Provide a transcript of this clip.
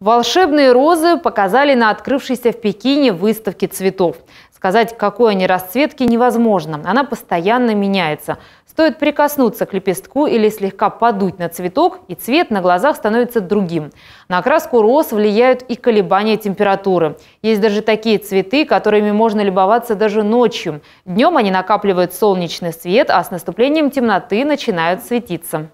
Волшебные розы показали на открывшейся в Пекине выставке цветов. Сказать, какой они расцветки, невозможно. Она постоянно меняется. Стоит прикоснуться к лепестку или слегка подуть на цветок, и цвет на глазах становится другим. На окраску роз влияют и колебания температуры. Есть даже такие цветы, которыми можно любоваться даже ночью. Днем они накапливают солнечный свет, а с наступлением темноты начинают светиться.